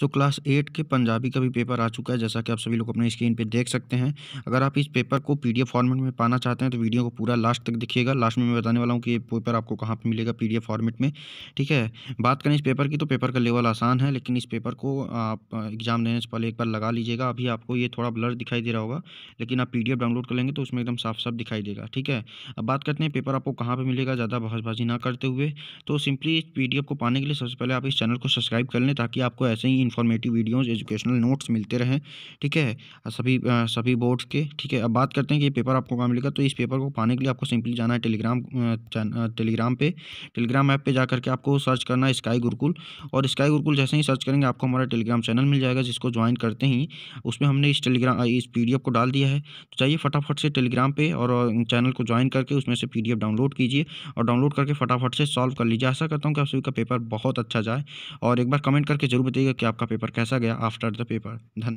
so class eight के पंजाबी का भी पेपर आ चुका है जैसा कि आप सभी लोग अपने स्क्रीन पे देख सकते हैं अगर आप इस पेपर को पीडीएफ फॉर्मेट में पाना चाहते हैं तो वीडियो को पूरा लास्ट तक देखिएगा लास्ट में मैं बताने वाला हूँ कि ये पेपर आपको कहाँ पर मिलेगा पीडीएफ फॉर्मेट में ठीक है बात करें इस पेपर की तो पेपर का लेवल आसान है लेकिन इस पेपर को आप एग्जाम देने से पहले एक बार लगा लीजिएगा अभी आपको ये थोड़ा ब्लर दिखाई दे रहा होगा लेकिन आप पी डाउनलोड कर लेंगे तो उसमें एकदम साफ साफ दिखाई देगा ठीक है अब बात करते हैं पेपर आपको कहाँ पर मिलेगा ज़्यादा बहसबाजी ना करते हुए तो सिंपली इस पी को पाने के लिए सबसे पहले आप इस चैनल को सब्सक्राइब कर लें ताकि आपको ऐसे ही इन्फॉर्मेटिव वीडियोज़ एजुकेशनल नोट्स मिलते रहें ठीक है सभी सभी बोर्ड्स के ठीक है अब बात करते हैं कि पेपर आपको कहाँ मिलेगा तो इस पेपर को पाने के लिए आपको सिंपली जाना है टेलीग्राम टेलीग्राम पे टेलीग्राम ऐप पे जा करके आपको सर्च करना है स्काई गुरुकुल और स्काई गुरुकुल जैसे ही सर्च करेंगे आपको हमारा टेलीग्राम चैनल मिल जाएगा जिसको ज्वाइन करते ही उसमें हमने इस टेलीग्राम इस पी को डाल दिया है तो चाहिए फटाफट से टेलीग्राम पर और चैनल को ज्वाइन करके उसमें से पी डाउनलोड कीजिए और डाउनलोड करके फटाफट से सॉल्व कर लीजिए ऐसा करता हूँ कि आप सभी का पेपर बहुत अच्छा जाए और एक बार कमेंट करके जरूर बताइएगा कि आप आपका पेपर कैसा गया आफ्टर द पेपर धन